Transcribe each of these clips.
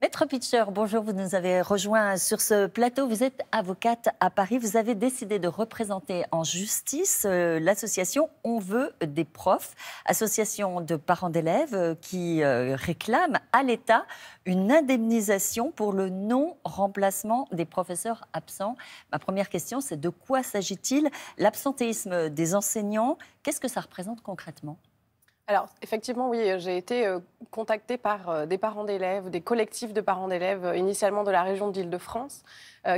Maître Pitcher, bonjour, vous nous avez rejoint sur ce plateau. Vous êtes avocate à Paris. Vous avez décidé de représenter en justice euh, l'association On veut des profs, association de parents d'élèves euh, qui euh, réclame à l'État une indemnisation pour le non-remplacement des professeurs absents. Ma première question, c'est de quoi s'agit-il L'absentéisme des enseignants, qu'est-ce que ça représente concrètement alors, effectivement, oui, euh, j'ai été euh, contactée par euh, des parents d'élèves, des collectifs de parents d'élèves, initialement de la région d'Île-de-France,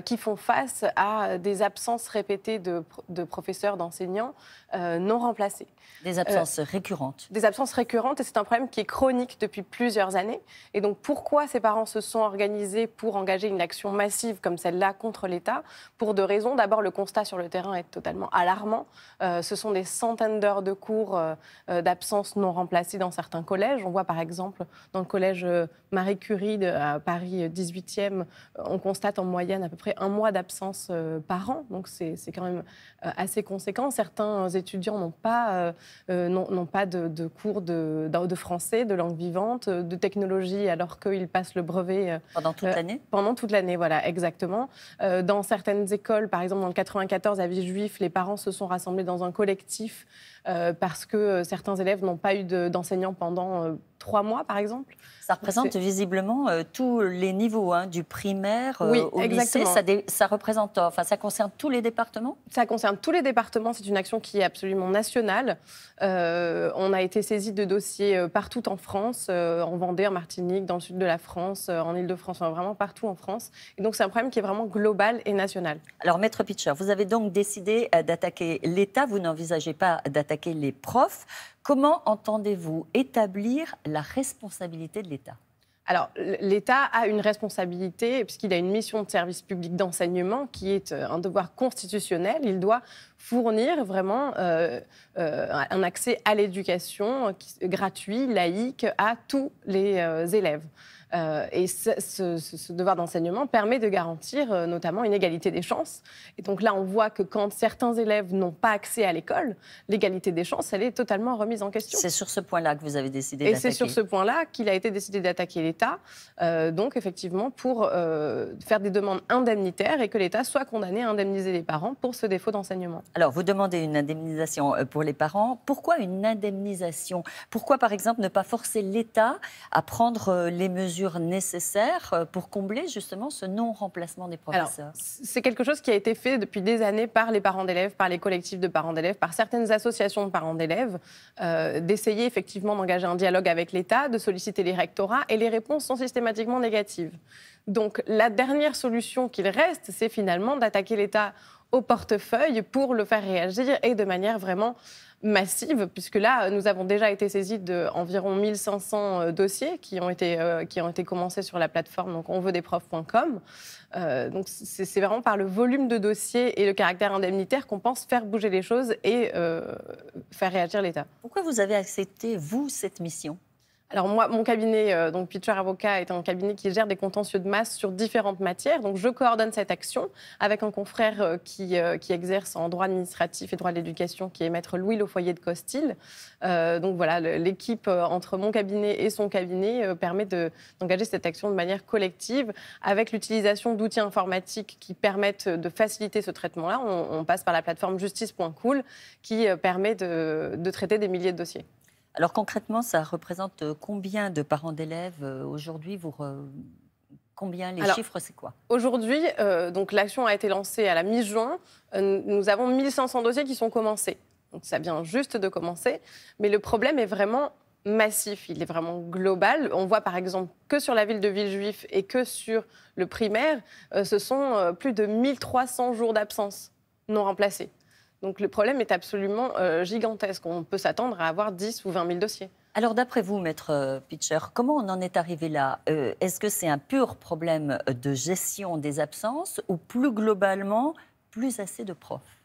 qui font face à des absences répétées de, professeurs, d'enseignants non remplacés. Des absences récurrentes. Des absences récurrentes, et c'est un problème qui est chronique depuis plusieurs années. Et donc, pourquoi ces parents se sont organisés pour engager une action massive comme celle-là contre l'État Pour deux raisons. D'abord, le constat sur le terrain est totalement alarmant. ce sont des centaines d'heures de cours d'absence non remplacés dans certains collèges. On voit par exemple dans le collège euh, Marie Curie de, à Paris 18e, euh, euh, on constate en moyenne à peu près un mois d'absence par an. Donc c'est quand même assez conséquent. Certains étudiants n'ont pas, pas de, cours de, de, français, de langue vivante, de technologie, alors qu'ils passent le brevet. Pendant toute l'année Pendant toute l'année, voilà, exactement. dans certaines écoles, par exemple dans le 94 à Villejuif, les parents se sont rassemblés dans un collectif euh, parce que euh, certains élèves n'ont pas eu d'enseignants pendant euh, trois mois, par exemple. Ça représente visiblement tous les niveaux, hein, du primaire au lycée. Ça, ça représente, enfin, ça concerne tous les départements. Ça concerne tous les départements. C'est une action qui est absolument nationale. on a été saisi de dossiers partout en France, en Vendée, en Martinique, dans le sud de la France, en Île-de-France, vraiment partout en France. Et donc c'est un problème qui est vraiment global et national. Alors, maître Pitcher, vous avez donc décidé d'attaquer l'État. Vous n'envisagez pas d'attaquer attaquer les profs. Comment entendez-vous établir la responsabilité de l'État alors, l'État a une responsabilité, puisqu'il a une mission de service public d'enseignement qui est euh, un devoir constitutionnel. Il doit fournir vraiment euh, euh, un accès à l'éducation gratuit, laïque, à tous les euh, élèves. et ce, devoir d'enseignement permet de garantir notamment une égalité des chances. Et donc là, on voit que quand certains élèves n'ont pas accès à l'école, l'égalité des chances, elle est totalement remise en question. C'est sur ce point-là que vous avez décidé d'attaquer. Et c'est sur ce point-là qu'il a été décidé d'attaquer l'État, donc effectivement pour faire des demandes indemnitaires et que l'État soit condamné à indemniser les parents pour ce défaut d'enseignement. Alors, vous demandez une indemnisation euh, pour les parents. Pourquoi une indemnisation Pourquoi, par exemple, ne pas forcer l'État à prendre euh, les mesures nécessaires euh, pour combler justement ce non-remplacement des professeurs C'est quelque chose qui a été fait depuis des années par les parents d'élèves, par les collectifs de parents d'élèves, par certaines associations de parents d'élèves, d'essayer effectivement d'engager un dialogue avec l'État, de solliciter les rectorats, et les réponses sont systématiquement négatives. Donc, la dernière solution qu'il reste, c'est finalement d'attaquer l'État au portefeuille pour le faire réagir et de manière vraiment massive, puisque là, nous avons déjà été saisis d'environ 1500 euh, dossiers qui ont, été, euh, qui ont été commencés sur la plateforme, donc on des Euh, donc c'est vraiment par le volume de dossiers et le caractère indemnitaire qu'on pense faire bouger les choses et euh, faire réagir l'État. Pourquoi vous avez accepté, vous, cette mission alors moi, mon cabinet, euh, donc Pitcher Avocat, est un cabinet qui gère des contentieux de masse sur différentes matières. Donc je coordonne cette action avec un confrère euh, euh, qui, exerce en droit administratif et droit de l'éducation, qui est maître Louis foyer de Costil. donc voilà, l'équipe entre mon cabinet et son cabinet permet d'engager cette action de manière collective avec l'utilisation d'outils informatiques qui permettent de faciliter ce traitement-là. On, passe par la plateforme justice.cool qui permet de traiter des milliers de dossiers. Alors concrètement, ça représente euh, combien de parents d'élèves euh, aujourd'hui vous Combien les chiffres, c'est quoi Aujourd'hui, euh, donc l'action a été lancée à la mi-juin. nous avons 1500 dossiers qui sont commencés. Donc ça vient juste de commencer. Mais le problème est vraiment massif, il est vraiment global. On voit par exemple que sur la ville de Villejuif et que sur le primaire, ce sont plus de 1300 jours d'absence non remplacés. Donc le problème est absolument euh, gigantesque. On peut s'attendre à avoir 10 ou 20 000 dossiers. Alors d'après vous, maître euh, Pitcher, comment on en est arrivé là euh, Est-ce que c'est un pur problème de gestion des absences ou plus globalement, plus assez de profs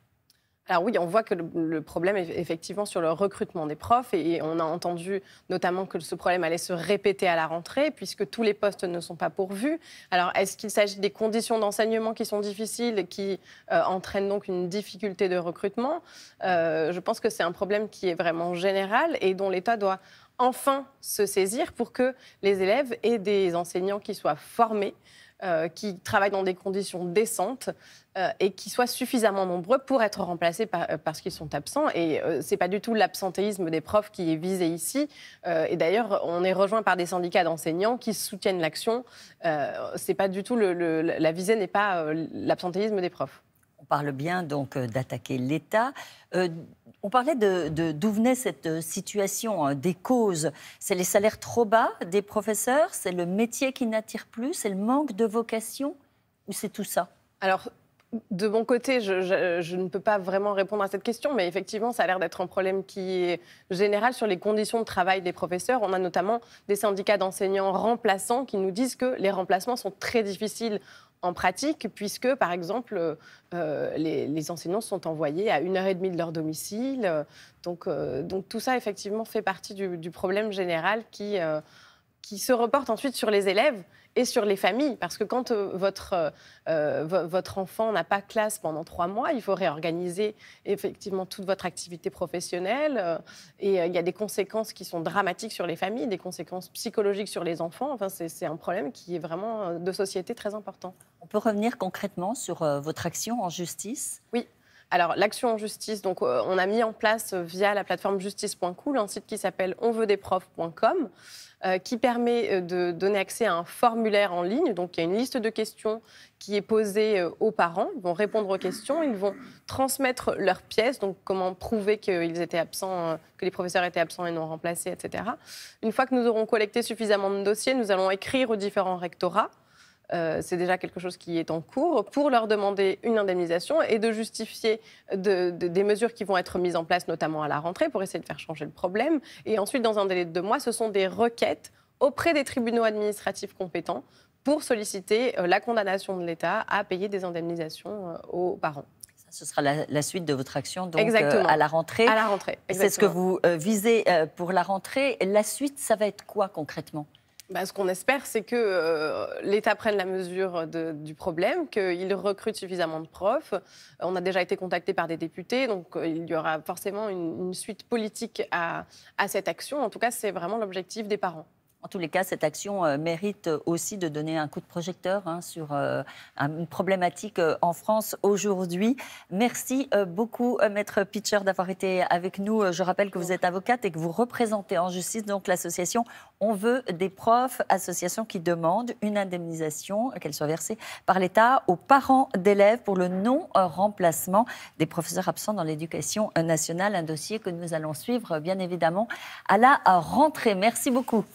alors oui, on voit que le problème est effectivement sur le recrutement des profs et on a entendu notamment que ce problème allait se répéter à la rentrée puisque tous les postes ne sont pas pourvus. Alors est-ce qu'il s'agit des conditions d'enseignement qui sont difficiles, qui euh, entraînent donc une difficulté de recrutement euh, Je pense que c'est un problème qui est vraiment général et dont l'État doit enfin se saisir pour que les élèves aient des enseignants qui soient formés. Euh, qui travaillent dans des conditions décentes euh, et qui soient suffisamment nombreux pour être remplacés euh, parce qu'ils sont absents. Et ce n'est pas du tout l'absentéisme des profs qui est visé ici. et d'ailleurs, on est rejoint par des syndicats d'enseignants qui soutiennent l'action. c'est pas du tout la visée n'est pas l'absentéisme des profs. On parle bien donc euh, d'attaquer l'État. Euh, on parlait de, d'où venait cette euh, situation, hein, des causes. C'est les salaires trop bas des professeurs, c'est le métier qui n'attire plus, c'est le manque de vocation ou c'est tout ça Alors de mon côté, je, ne peux pas vraiment répondre à cette question, mais effectivement, ça a l'air d'être un problème qui est général sur les conditions de travail des professeurs. On a notamment des syndicats d'enseignants remplaçants qui nous disent que les remplacements sont très difficiles en pratique, puisque, par exemple, euh, les, enseignants sont envoyés à une heure et demie de leur domicile. Donc, euh, tout ça, effectivement, fait partie du, problème général qui... Euh, qui se reportent ensuite sur les élèves et sur les familles. Parce que quand euh, votre, euh, euh, votre enfant n'a pas classe pendant trois mois, il faut réorganiser effectivement toute votre activité professionnelle. Et il y a des conséquences qui sont dramatiques sur les familles, des conséquences psychologiques sur les enfants. Enfin, c'est un problème qui est vraiment de société très important. On peut revenir concrètement sur votre action en justice Oui. Alors, l'action en justice, euh, on a mis en place euh, via la plateforme justice.cool un site qui s'appelle onveudeprof.com euh, qui permet de donner accès à un formulaire en ligne. Donc, il y a une liste de questions qui est posée aux parents. Ils vont répondre aux questions, ils vont transmettre leurs pièces, donc comment prouver qu'ils étaient absents, que les professeurs étaient absents et non remplacés, etc. Une fois que nous aurons collecté suffisamment de dossiers, nous allons écrire aux différents rectorats euh, c'est déjà quelque chose qui est en cours, pour leur demander une indemnisation et de justifier des mesures qui vont être mises en place, notamment à la rentrée, pour essayer de faire changer le problème. Et ensuite, dans un délai de deux mois, ce sont des requêtes auprès des tribunaux administratifs compétents pour solliciter euh, la condamnation de l'État à payer des indemnisations euh, aux parents ce sera la, suite de votre action à la rentrée. À la rentrée. C'est ce que vous visez pour la rentrée. La suite, ça va être quoi concrètement bah, ce qu'on espère, c'est que euh, l'État prenne la mesure du problème, qu'il recrute suffisamment de profs. Euh, on a déjà été contacté par des députés, donc euh, il y aura forcément une, suite politique à cette action. En tout cas, c'est vraiment l'objectif des parents. En tous les cas, cette action euh, mérite euh, aussi de donner un coup de projecteur hein, sur euh, une problématique en France aujourd'hui. Merci beaucoup, Maître Pitcher, d'avoir été avec nous. Je rappelle que vous êtes avocate et que vous représentez en justice donc l'association On veut des profs, association qui demande une indemnisation, qu'elle soit versée par l'État aux parents d'élèves pour le non-remplacement des professeurs absents dans l'éducation nationale. Un dossier que nous allons suivre, bien évidemment, à la rentrée. Merci beaucoup.